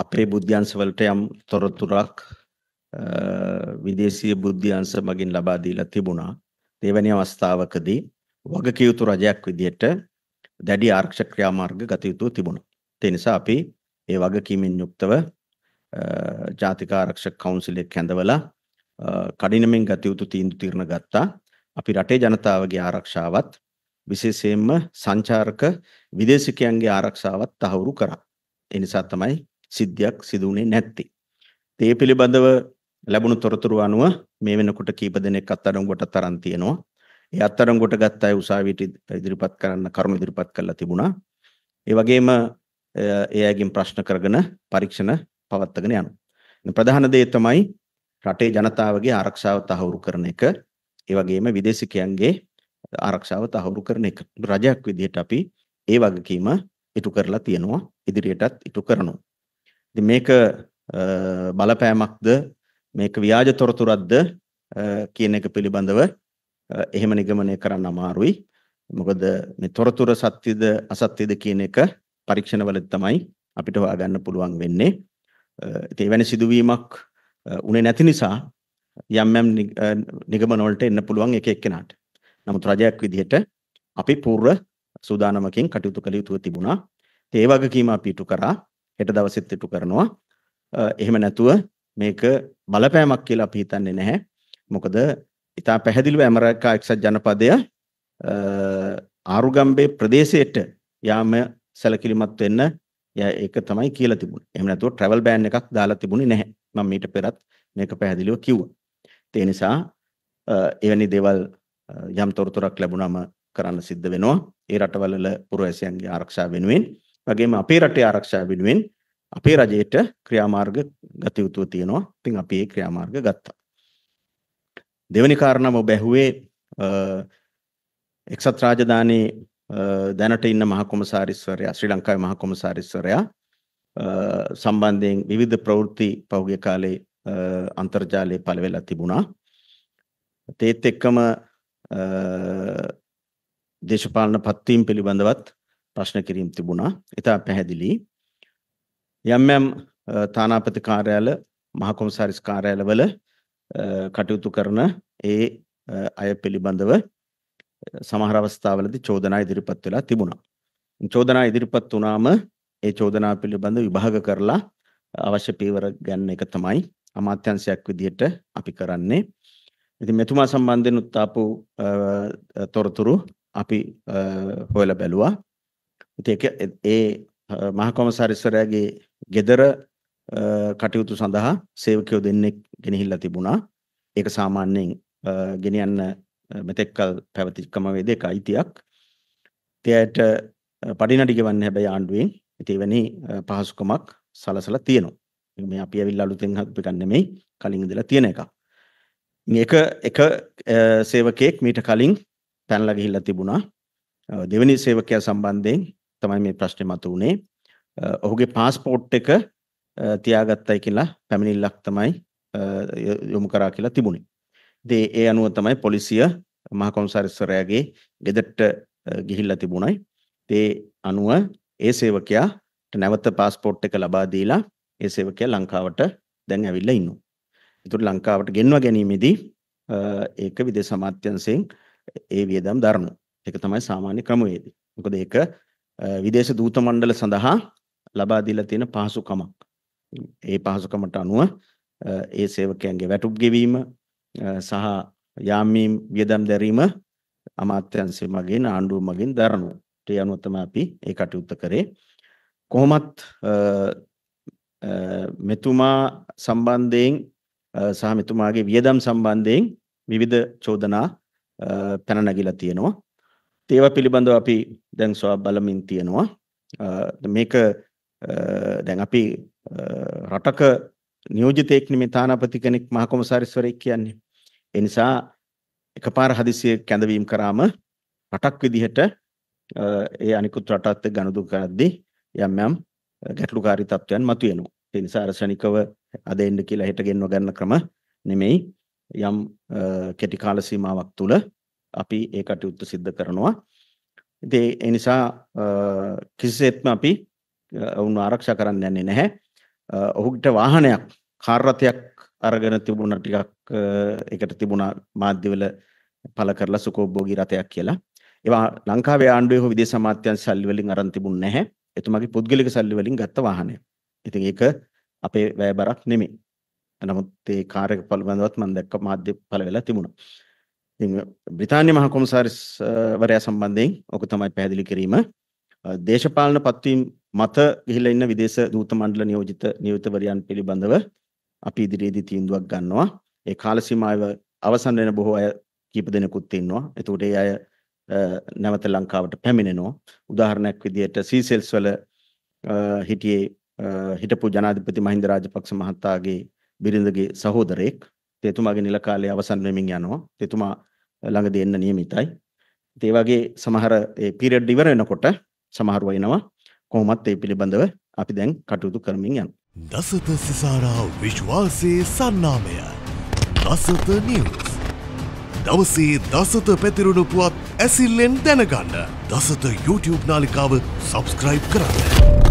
අපේ බුද්ධ්‍යංශ වලට යම් තොරතුරක් විදේශීය බුද්ධ්‍යංශ මගින් ලබා දීලා තිබුණා. දෙවැනි අවස්ථාවකදී වගකීතු රජයක් විදිහට දැඩි ආරක්ෂක ක්‍රියාමාර්ග ගත යුතු තිබුණා. ඒ නිසා අපි ඒ වගකීමෙන් යුක්තව ජාතික ආරක්ෂක කවුන්සිලයක් හැඳවලා කඩිනමින් ගත යුතු තීන්දුව తీරන ගත්තා. අපි රටේ ජනතාවගේ ආරක්ෂාවත් විශේෂයෙන්ම සංචාරක විදේශිකයන්ගේ ආරක්ෂාවත් තහවුරු කරා. ඒ නිසා තමයි සිද්ධියක් සිදුුනේ නැත්ති. ඒ පිළිබඳව ලැබුණු තොරතුරු අනුව මේ වෙනකොට කීප දෙනෙක් අත්අඩංගුවට තරම් තියෙනවා. ඒ අත්අඩංගුවට ගත්ත අය උසාවියට ඉදිරිපත් කරන්න කරුණු ඉදිරිපත් කළා තිබුණා. ඒ වගේම ඒ අයගෙන් ප්‍රශ්න කරගෙන පරීක්ෂණ පවත්වාගෙන යනවා. ප්‍රධාන දේ තමයි රටේ ජනතාවගේ ආරක්ෂාව තහවුරු කරන එක. ඒ වගේම විදේශිකයන්ගේ ආරක්ෂාව තහවුරු කරන එක. රජයක් විදිහට අපි ඒ වගකීම ඉටු කරලා තියෙනවා. ඉදිරියටත් ඉටු කරනවා. මේක බලපෑමක්ද මේක ව්‍යාජ තොරතුරක්ද කියන එක පිළිබඳව එහෙම නිගමනය කරන්න අමාරුයි. මොකද මේ තොරතුර සත්‍යද අසත්‍යද කියන එක පරීක්ෂණවල තමයි අපිට හොයාගන්න පුළුවන් වෙන්නේ. ඉතින් එවැනි සිදුවීමක් උනේ නැති නිසා යම් යම් නිගමන වලට එන්න පුළුවන් එක එක්කෙනාට. නමුත් රජයක් විදිහට අපි පූර්ව සූදානමකින් කටයුතු කළ යුතුව තිබුණා. ඒ වගකීම අපි ඉටු කරා. හෙට දවසෙත් ඉටු කරනවා. එහෙම නැතුව මේක බලපෑමක් කියලා අපි හිතන්නේ නැහැ. මොකද ඉතා පැහැදිලිව ඇමරිකා එක්සත් ජනපදය ආරුගම්බේ ප්‍රදේශයට යාම සැලකිලිමත් වෙන්න ඒක තමයි කියලා තිබුණේ. එහෙම නැතුව ට්‍රැවල් බෑන් එකක් දාලා තිබුණේ නැහැ. මම මීට පෙරත් මේක පැහැදිලිව කිව්වා. ඒ නිසා එවැනි දේවල් යම් තොරතුරක් ලැබුණාම කරන්න සිද්ධ වෙනවා. ඒ රටවල පුරවැසියන්ගේ ආරක්ෂාව වෙනුවෙන්. වගේම අපේ රටේ ආරක්ෂාව වෙනුවෙන් අපේ රජයට ක්‍රියාමාර්ග ගත යුතුව තියෙනවා. ඉතින් අපි ඒ ක්‍රියාමාර්ග ගත්තා. දෙවෙනි කාරණාව ඔබ ඇහුවේ එක්සත් රාජධානී දැනට ඉන්න මහකොමසාරිස්වරයා ශ්‍රී ලංකාවේ මහකොමසාරිස්වරයා සම්බන්ධයෙන් විවිධ ප්‍රවෘත්ති පහුගිය කාලේ අන්තර්ජාලයේ පළ වෙලා තිබුණා. ඒත් එක්කම දේශපාලන පත්වීම් පිළිබඳවත් ප්‍රශ්න කිරීම් තිබුණා. ඉතා පැහැදිලි. යම් යම් තානාපති කාර්යාල මහ කොමසාරිස් කාර්යාලවල කටයුතු කරන ඒ අය පිළිබඳව සමහර අවස්ථාවලදී චෝදනා ඉදිරිපත් වෙලා තිබුණා. චෝදනා ඉදිරිපත් වුණාම ඒ චෝදනා පිළිබඳ විභාග කරලා අවශ්‍ය පීවර ගන්න එක තමයි අමාත්‍යංශයක් විදිහට අපි කරන්නේ. ඉතින් මෙතුමා සම්බන්ධයෙන් උත්තාපු තොරතුරු අපි හොයලා බැලුවා. ඉතින් ඒ මහ කොමසාරිස්වරයාගේ ගෙදර කටයුතු සඳහා සේවකයෝ දෙන්නෙක් ගෙනහිල්ලා තිබුණා. ඒක සාමාන්‍යයෙන් ගෙනියන්න මෙතෙක්කල් පැවති ක්‍රමවේද එක අයිතියක්. තයට පඩිනටි ගෙවන්න හැබැයි ආණ්ඩුවෙන් ඉතිවැනි පහසුකමක් සලසලා තියෙනවා. මේ අපි ඇවිල්ලා අලුතෙන් හදපු එකක් නෙමෙයි කලින් ඉඳලා තියෙන එකක්. මේක එක සේවකයෙක් මීට කලින් පැනලා ගිහිල්ලා තිබුණා. දෙවෙනි සේවකයා සම්බන්ධයෙන් තමයි මේ ප්‍රශ්නේ මතු වුණේ. ඔහුගේ પાස්පෝර්ට් එක තියාගත්තයි කියලා පැමිණිල්ලක් තමයි යොමු කරා කියලා තිබුණේ. ඉතින් ඒ අනුව තමයි පොලිසිය මහ කොමසාරිස්වරයාගේ ගෙදරට ගිහිල්ලා තිබුණයි. ඒ අනුව ඒ සේවකයාට නැවත પાස්පෝර්ට් එක ලබා දීලා ඒ සේවකයා ලංකාවට දැන් ඇවිල්ලා ඉන්නවා. ඒතර ලංකාවට ගෙන්වා ගැනීමේදී ඒක විදේශ අමාත්‍යංශයෙන් ඒ වියදම් දරනවා. ඒක තමයි සාමාන්‍ය ක්‍රමවේදය. මොකද ඒක විදේශ දූත මණ්ඩල සඳහා ලබා දීලා තියෙන පහසුකමක්. ඒ පහසුකමට අනුව ඒ සේවකයන්ගේ වැටුප් ගෙවීම සහ යාමීම් වියදම් දැරීම අමාත්‍යංශය මගින් ආණ්ඩුව මගින් දරනවා. ඒ අනුව තමයි අපි ඒ කටයුත්ත කරේ. කොහොමත් මෙතුමා සම්බන්ධයෙන් සහ මෙතුමාගේ වියදම් සම්බන්ධයෙන් විවිධ චෝදනා පැන නැගිලා තියෙනවා. ඒව පිළිබඳව අපි දැන් සවා බලමින් තියෙනවා මේක දැන් අපි රටක නියෝජිතයෙක් නෙමෙයි තානාපති කෙනෙක් මහකොමසාරිස්වරයෙක් කියන්නේ ඒ නිසා එකපාර හදිසිය කැඳවීම කරාම රටක් විදිහට ඒ අනිකුත් රටත් එක්ක ගනුදෙනු කරද්දී යම් යම් ගැටලුකාරී තත්ත්වයන් මතුවෙනවා ඒ නිසා අරසනිකව අද එන්න කියලා හෙට ගෙන්ව ගන්න ක්‍රම නෙමෙයි යම් කෙටි කාල සීමාවක් තුළ අපි ඒ කටයුත්ත සිද්ධ කරනවා. ඉතින් ඒ නිසා කිසිසේත්ම අපි ඔවුන් ආරක්ෂා කරන්න යන්නේ නැහැ. ඔහුට වාහනයක් කාර් රථයක් අරගෙන තිබුණා ටිකක් ඒකට තිබුණා මාධ්‍යවල පළ කරලා සුකෝභෝගී රථයක් කියලා. ඒවා ලංකාවේ ආණ්ඩුවේ හෝ විදේශ අමාත්‍යාංශ සල්ලි වලින් අරන් තිබුණ නැහැ. එතුමාගේ පුද්ගලික සල්ලි වලින් ගත්ත වාහනය. ඉතින් ඒක අපේ වැයබරක් නෙමෙයි. නමුත් ඒ කාර්යක පිළිබඳවත් මම දැක්ක මාධ්‍ය පළ වෙලා තිබුණා. බ්‍රිතාන්‍ය මහ කොමසාරිස් වරයා සම්බන්ධයෙන් ඕක තමයි පැහැදිලි කිරීම දේශපාලන පත්වීම් මත ගිහිලා ඉන්න විදේශ දූත මණ්ඩල නියෝජිත නියුතවරයන් පිළිබඳව අපි ඉදිරියේදී තීන්දුවක් ගන්නවා ඒ කාල සීමාව අවසන් වෙන බොහෝ අය කීප දෙනෙකුත් ඉන්නවා එතකොට ඒ අය නැවත ලංකාවට පැමිණෙනවා උදාහරණයක් විදිහට සීසෙල්ස් වල හිටියේ හිටපු ජනාධිපති මහින්ද රාජපක්ෂ මහතාගේ බිරිඳගේ සහෝදරයෙක් තෙතුමාගේ නිල කාලය අවසන් වෙමින් යනවා. තෙතුමා ළඟදී එන්න නියමිතයි. ඒ වගේ සමහර ඒ පීරියඩ් ඉවර වෙනකොට සමහරව එනවා. කොහොමත් ඒ පිළිබඳව අපි දැන් කටයුතු කරමින් යනවා. දසත සිසාරා විශ්වාසයේ සන්නාමය. දසත නිවුස්. දවසේ දසත පැතිරුණු පුවත් ඇසිල්ලෙන් දැනගන්න. දසත YouTube නාලිකාව සබස්ක්‍රයිබ් කරන්න.